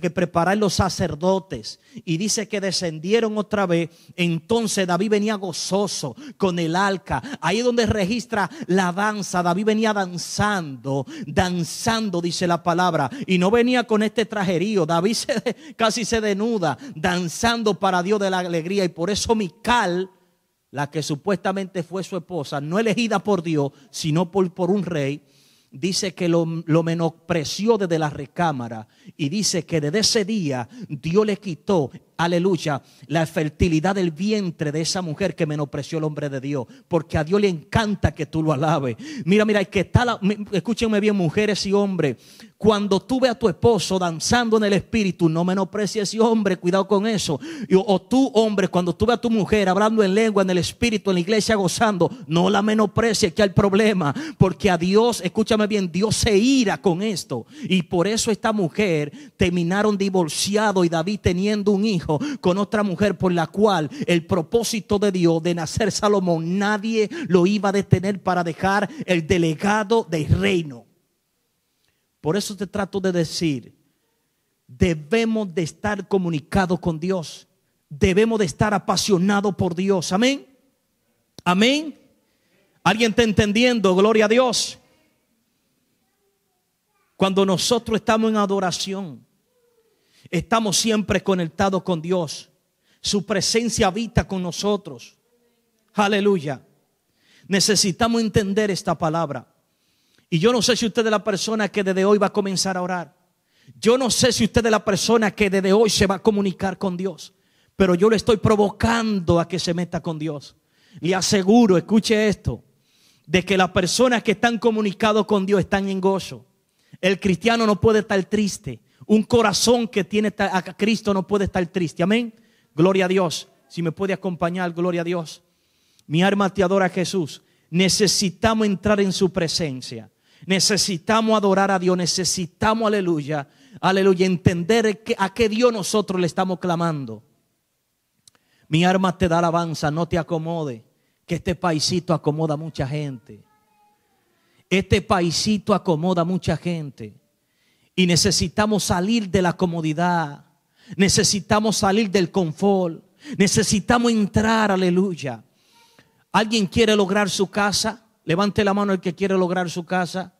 A: que, preparar los sacerdotes. Y dice que descendieron otra vez. Entonces David venía gozoso con el arca. Ahí es donde registra la danza. David venía danzando, danzando, dice la palabra. Y no venía con este trajerío. David casi se denuda, danzando para Dios de la alegría. Y por eso Mical la que supuestamente fue su esposa, no elegida por Dios, sino por, un rey, dice que lo, lo, menospreció desde la recámara y dice que desde ese día Dios le quitó aleluya, la fertilidad del vientre de esa mujer que menospreció el hombre de Dios, porque a Dios le encanta que tú lo alabes. Mira, mira, que escúchenme bien, mujeres y hombres, cuando tú veas a tu esposo danzando en el espíritu, no menosprecies ese hombre, cuidado con eso. o tú, hombre, cuando tú veas a tu mujer hablando en lengua, en el espíritu, en la iglesia gozando, no la menosprecies, que hay problema, porque a Dios, escúchame bien, Dios se ira con esto. Y por eso esta mujer terminaron divorciado y David teniendo un hijo con otra mujer por la cual el propósito de Dios de nacer Salomón nadie lo iba a detener para dejar el delegado del reino. Por eso te trato de decir, debemos de estar comunicados con Dios, debemos de estar apasionados por Dios, amén, amén. ¿Alguien está entendiendo? Gloria a Dios. Cuando nosotros estamos en adoración, Estamos siempre conectados con Dios. Su presencia habita con nosotros. Aleluya. Necesitamos entender esta palabra. Y yo no sé si usted es la persona que desde hoy va a comenzar a orar. Yo no sé si usted es la persona que desde hoy se va a comunicar con Dios. Pero yo le estoy provocando a que se meta con Dios. Le aseguro, escuche esto, de que las personas que están comunicados con Dios están en gozo. El cristiano no puede estar triste. Un corazón que tiene a Cristo no puede estar triste. Amén. Gloria a Dios. Si me puede acompañar, gloria a Dios. Mi alma te adora a Jesús. Necesitamos entrar en su presencia. Necesitamos adorar a Dios. Necesitamos, aleluya, aleluya, entender a qué Dios nosotros le estamos clamando. Mi arma te da alabanza, no te acomode. Que este paisito acomoda a mucha gente. Este paisito acomoda mucha gente. Y necesitamos salir de la comodidad. Necesitamos salir del confort. Necesitamos entrar, aleluya. ¿Alguien quiere lograr su casa? Levante la mano el que quiere lograr su casa.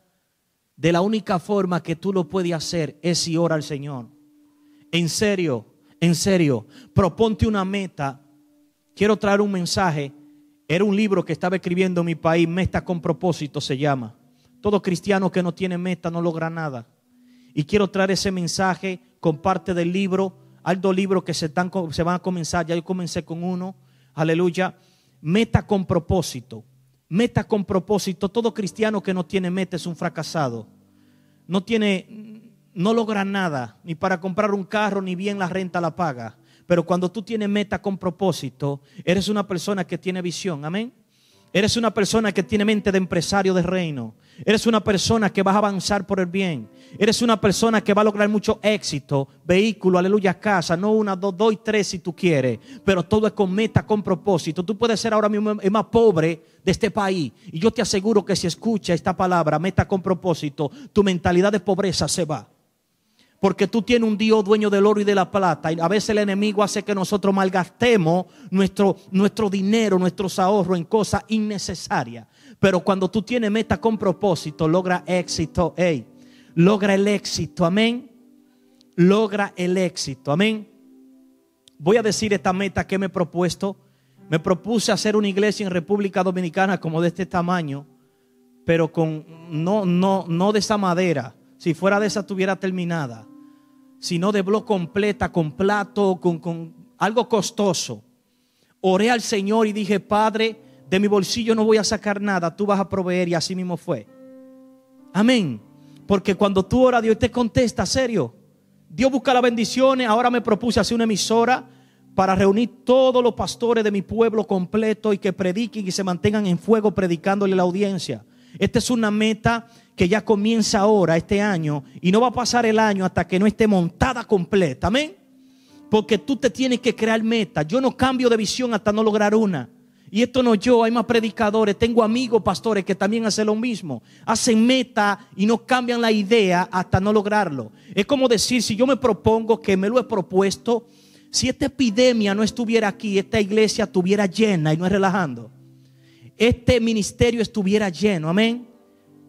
A: De la única forma que tú lo puedes hacer es si ora al Señor. En serio, en serio, proponte una meta. Quiero traer un mensaje. Era un libro que estaba escribiendo en mi país, Meta con propósito se llama. Todo cristiano que no tiene meta no logra nada. Y quiero traer ese mensaje con parte del libro. Hay dos libros que se, están, se van a comenzar. Ya yo comencé con uno. Aleluya. Meta con propósito. Meta con propósito. Todo cristiano que no tiene meta es un fracasado. No tiene, no logra nada, ni para comprar un carro, ni bien la renta la paga. Pero cuando tú tienes meta con propósito, eres una persona que tiene visión. Amén. Eres una persona que tiene mente de empresario de reino. Eres una persona que vas a avanzar por el bien. Eres una persona que va a lograr mucho éxito, vehículo, aleluya, casa, no una, dos, dos y tres si tú quieres, pero todo es con meta, con propósito. Tú puedes ser ahora mismo el más pobre de este país y yo te aseguro que si escucha esta palabra, meta con propósito, tu mentalidad de pobreza se va porque tú tienes un Dios dueño del oro y de la plata. Y a veces el enemigo hace que nosotros malgastemos nuestro, nuestro dinero, nuestros ahorros en cosas innecesarias. Pero cuando tú tienes meta con propósito, logra éxito. Hey, logra el éxito. Amén. Logra el éxito. Amén. Voy a decir esta meta que me he propuesto. Me propuse hacer una iglesia en República Dominicana como de este tamaño, pero con no, no, no de esa madera. Si fuera de esa, tuviera terminada sino de blog completa, con plato, con, algo costoso. Oré al Señor y dije, Padre, de mi bolsillo no voy a sacar nada, tú vas a proveer y así mismo fue. Amén. Porque cuando tú oras, Dios te contesta, serio. Dios busca las bendiciones. Ahora me propuse hacer una emisora para reunir todos los pastores de mi pueblo completo y que prediquen y se mantengan en fuego predicándole a la audiencia. Esta es una meta que ya comienza ahora, este año, y no va a pasar el año hasta que no esté montada completa. Amén. Porque tú te tienes que crear metas. Yo no cambio de visión hasta no lograr una. Y esto no yo, hay más predicadores, tengo amigos pastores que también hacen lo mismo. Hacen meta y no cambian la idea hasta no lograrlo. Es como decir, si yo me propongo que me lo he propuesto, si esta epidemia no estuviera aquí, esta iglesia estuviera llena y no es relajando. Este ministerio estuviera lleno, amén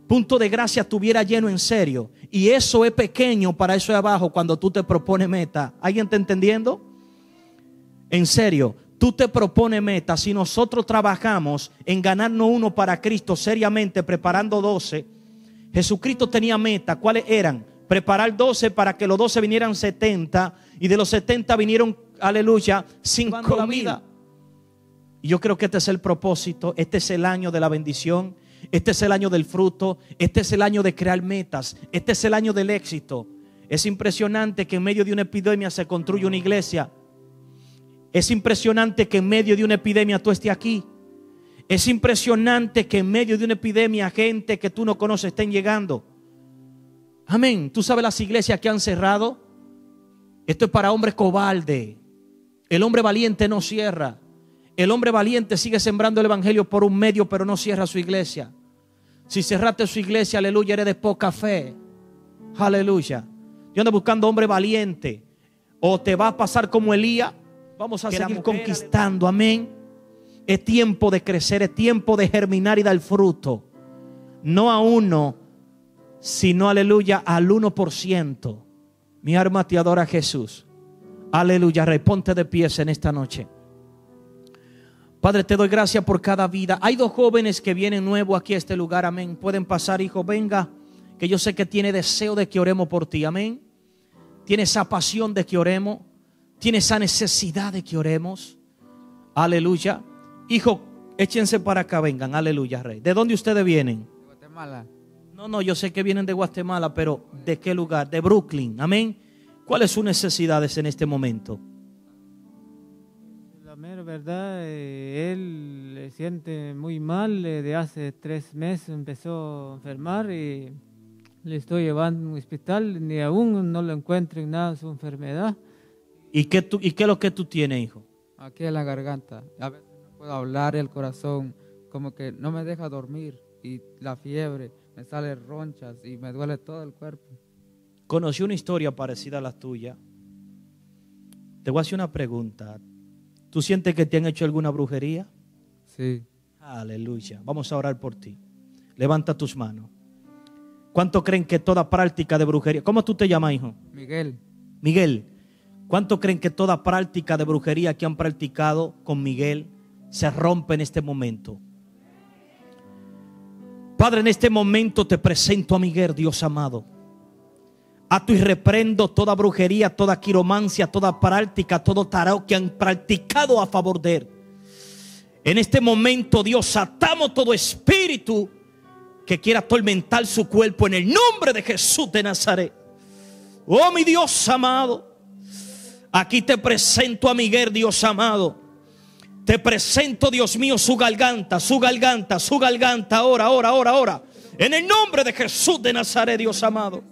A: punto de gracia estuviera lleno en serio. Y eso es pequeño para eso de abajo cuando tú te propones meta. ¿Alguien te entendiendo? En serio, tú te propones meta. Si nosotros trabajamos en ganarnos uno para Cristo seriamente, preparando doce Jesucristo tenía meta. ¿Cuáles eran? Preparar 12 para que los doce vinieran 70 y de los 70 vinieron, aleluya, Cinco mil. Y yo creo que este es el propósito, este es el año de la bendición este es el año del fruto, este es el año de crear metas, este es el año del éxito. Es impresionante que en medio de una epidemia se construya una iglesia. Es impresionante que en medio de una epidemia tú estés aquí. Es impresionante que en medio de una epidemia gente que tú no conoces estén llegando. Amén. Tú sabes las iglesias que han cerrado. Esto es para hombres cobalde. El hombre valiente no cierra. El hombre valiente sigue sembrando el evangelio por un medio, pero no cierra su iglesia. Si cerraste su iglesia, aleluya, eres de poca fe. Aleluya. Yo ando buscando hombre valiente. O te va a pasar como Elías. Vamos a seguir conquistando. Amén. Es tiempo de crecer, es tiempo de germinar y dar fruto. No a uno, sino aleluya al 1%. Mi arma te adora Jesús. Aleluya, reponte de pies en esta noche. Padre, te doy gracias por cada vida. Hay dos jóvenes que vienen nuevos aquí a este lugar, amén. Pueden pasar, hijo, venga, que yo sé que tiene deseo de que oremos por ti, amén. Tiene esa pasión de que oremos, tiene esa necesidad de que oremos. Aleluya. Hijo, échense para acá, vengan, aleluya, Rey. ¿De dónde ustedes vienen? De Guatemala. No, no, yo sé que vienen de Guatemala, pero ¿de qué lugar? De Brooklyn, amén. ¿Cuáles son sus necesidades en este momento? ¿verdad? Eh, él ...le siente muy mal, eh, de hace tres meses empezó a enfermar y le estoy llevando a un hospital, ni aún no lo encuentro en nada su enfermedad. ¿Y qué, tú, ¿Y qué es lo que tú tienes, hijo? Aquí en la garganta. A veces no puedo hablar, el corazón como que no me deja dormir y la fiebre, me salen ronchas y me duele todo el cuerpo. Conocí una historia parecida a la tuya. Te voy a hacer una pregunta. ¿Tú sientes que te han hecho alguna brujería? Sí. Aleluya. Vamos a orar por ti. Levanta tus manos. ¿Cuánto creen que toda práctica de brujería? ¿Cómo tú te llamas, hijo? Miguel. Miguel. ¿Cuánto creen que toda práctica de brujería que han practicado con Miguel se rompe en este momento? Padre, en este momento te presento a Miguel, Dios amado. Ato y reprendo toda brujería, toda quiromancia, toda práctica, todo tarao que han practicado a favor de él. En este momento, Dios, atamos todo espíritu que quiera atormentar su cuerpo en el nombre de Jesús de Nazaret. Oh, mi Dios amado, aquí te presento a Miguel, Dios amado. Te presento, Dios mío, su garganta, su garganta, su garganta, ahora, ahora, ahora, ahora. En el nombre de Jesús de Nazaret, Dios amado.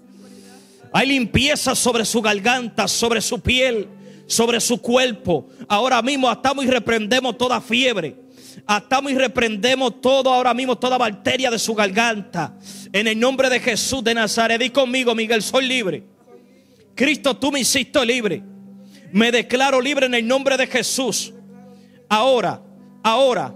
A: Hay limpieza sobre su garganta, sobre su piel, sobre su cuerpo. Ahora mismo atamos y reprendemos toda fiebre. Atamos y reprendemos todo ahora mismo, toda bacteria de su garganta. En el nombre de Jesús de Nazaret. Di conmigo, Miguel, soy libre. Cristo, tú me hiciste libre. Me declaro libre en el nombre de Jesús. Ahora, ahora,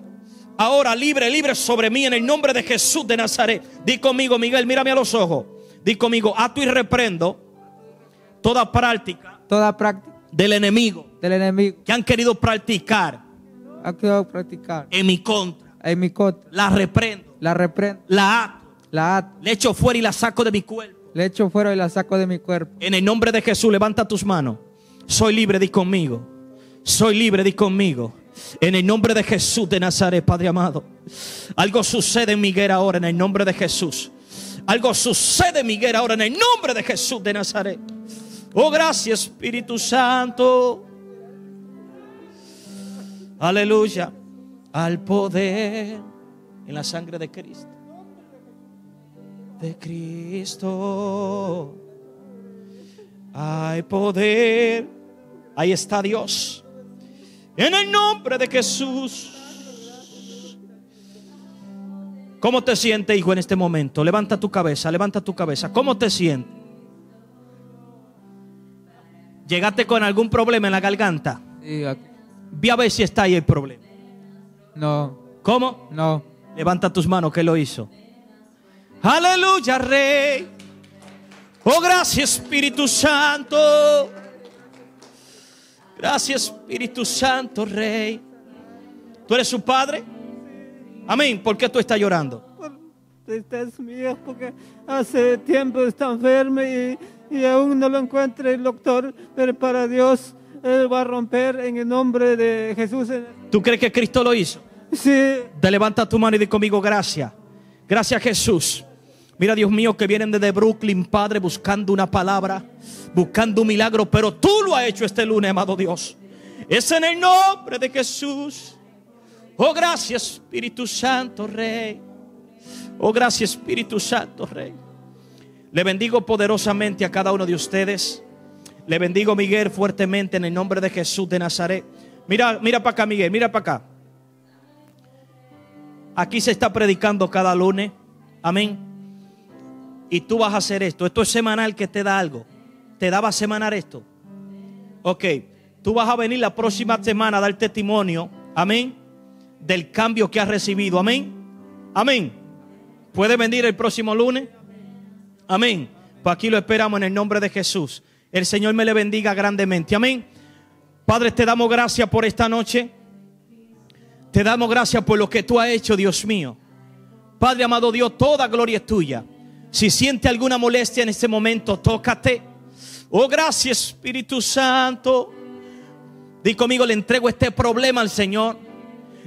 A: ahora libre, libre sobre mí en el nombre de Jesús de Nazaret. Di conmigo, Miguel, mírame a los ojos. Di conmigo, ato y reprendo toda práctica, toda práctica del enemigo, que han querido practicar, practicar en mi contra, en mi La reprendo, la reprendo, la ato, la ato, le echo fuera y la saco de mi cuerpo, le echo fuera y la saco de mi cuerpo. En el nombre de Jesús, levanta tus manos. Soy libre, di conmigo. Soy libre, di conmigo. En el nombre de Jesús de Nazaret, Padre amado. Algo sucede en Miguel ahora en el nombre de Jesús. Algo sucede, Miguel, ahora en el nombre de Jesús de Nazaret. Oh, gracias, Espíritu Santo. Aleluya. Al poder en la sangre de Cristo. De Cristo. Hay poder. Ahí está Dios. En el nombre de Jesús. ¿Cómo te sientes, hijo, en este momento? Levanta tu cabeza, levanta tu cabeza. ¿Cómo te sientes? ¿Llegaste con algún problema en la garganta? Sí, a ver si está ahí el problema. No. ¿Cómo? No. Levanta tus manos, que lo hizo. Aleluya, Rey. Oh, gracias, Espíritu Santo. Gracias, Espíritu Santo, Rey. ¿Tú eres su padre? Amén. ¿Por qué tú estás llorando? Tristeza, mía, porque hace tiempo está enfermo y, y aún no lo encuentra el doctor, pero para Dios Él va a romper en el nombre de Jesús. ¿Tú crees que Cristo lo hizo? Sí. Te levanta tu mano y di conmigo, gracias. Gracias, Jesús. Mira, Dios mío, que vienen desde Brooklyn, Padre, buscando una palabra, buscando un milagro, pero tú lo has hecho este lunes, amado Dios. Es en el nombre de Jesús. Oh, gracias Espíritu Santo, Rey. Oh, gracias Espíritu Santo, Rey. Le bendigo poderosamente a cada uno de ustedes. Le bendigo, Miguel, fuertemente en el nombre de Jesús de Nazaret. Mira, mira para acá, Miguel, mira para acá. Aquí se está predicando cada lunes. Amén. Y tú vas a hacer esto. Esto es semanal que te da algo. Te daba semanal esto. Ok. Tú vas a venir la próxima semana a dar testimonio. Amén del cambio que has recibido. Amén. Amén. ¿Puede venir el próximo lunes? Amén. Por pues aquí lo esperamos en el nombre de Jesús. El Señor me le bendiga grandemente. Amén. Padre, te damos gracias por esta noche. Te damos gracias por lo que tú has hecho, Dios mío. Padre amado Dios, toda gloria es tuya. Si siente alguna molestia en este momento, tócate. Oh, gracias Espíritu Santo. Di conmigo, le entrego este problema al Señor.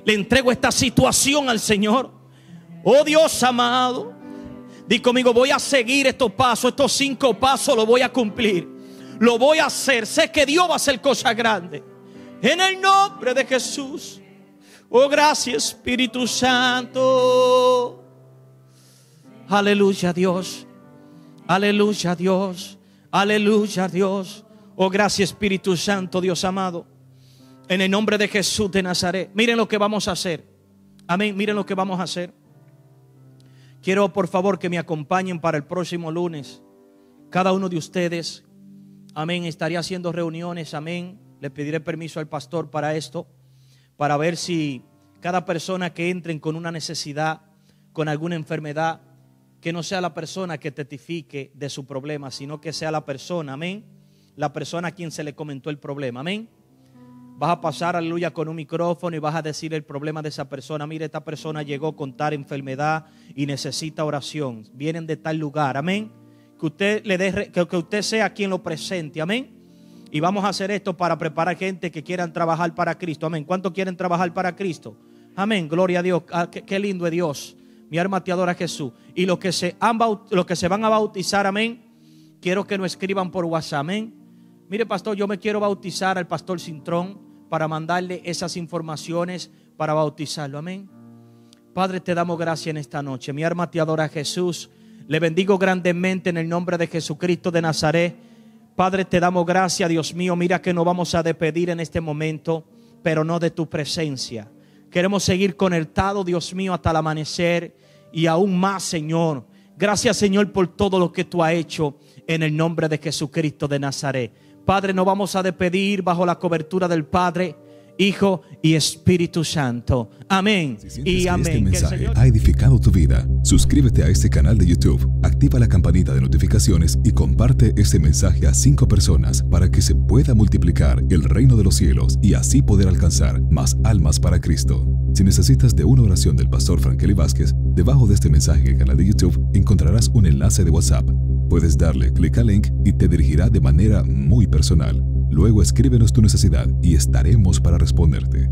A: Le entrego esta situación al Señor. Oh Dios amado. Di conmigo, voy a seguir estos pasos, estos cinco pasos los voy a cumplir. Lo voy a hacer. Sé que Dios va a hacer cosas grandes. En el nombre de Jesús. Oh, gracias Espíritu Santo. Aleluya Dios. Aleluya Dios. Aleluya Dios. Oh, gracias Espíritu Santo, Dios amado. En el nombre de Jesús de Nazaret. Miren lo que vamos a hacer. Amén. Miren lo que vamos a hacer. Quiero por favor que me acompañen para el próximo lunes. Cada uno de ustedes. Amén. Estaré haciendo reuniones. Amén. Le pediré permiso al pastor para esto. Para ver si cada persona que entren con una necesidad, con alguna enfermedad, que no sea la persona que testifique de su problema, sino que sea la persona, amén, la persona a quien se le comentó el problema, amén. Vas a pasar, aleluya, con un micrófono y vas a decir el problema de esa persona. Mire, esta persona llegó con tal enfermedad y necesita oración. Vienen de tal lugar, amén. Que usted, le dé, que usted sea quien lo presente, amén. Y vamos a hacer esto para preparar gente que quieran trabajar para Cristo, amén. ¿Cuántos quieren trabajar para Cristo? Amén, gloria a Dios. Ah, qué, lindo es Dios. Mi alma te adora Jesús. Y los que, se los que se van a bautizar, amén, quiero que nos escriban por WhatsApp, amén. Mire, pastor, yo me quiero bautizar al pastor Cintrón para mandarle esas informaciones para bautizarlo. Amén. Padre, te damos gracias en esta noche. Mi arma te adora Jesús. Le bendigo grandemente en el nombre de Jesucristo de Nazaret. Padre, te damos gracias, Dios mío. Mira que nos vamos a despedir en este momento, pero no de tu presencia. Queremos seguir conectados, Dios mío, hasta el amanecer y aún más, Señor. Gracias, Señor, por todo lo que tú has hecho en el nombre de Jesucristo de Nazaret. Padre, no vamos a despedir bajo la cobertura del Padre. Hijo y Espíritu Santo. Amén. y este amén. Este mensaje ha edificado tu vida, suscríbete a este canal de YouTube, activa la campanita de notificaciones y comparte este mensaje a cinco personas para que se pueda multiplicar el reino de los cielos y así poder alcanzar más almas para Cristo. Si necesitas de una oración del pastor Frankeli Vázquez, debajo de este mensaje en el canal de YouTube encontrarás un enlace de WhatsApp. Puedes darle clic al link y te dirigirá de manera muy personal. Luego escríbenos tu necesidad y estaremos para responderte.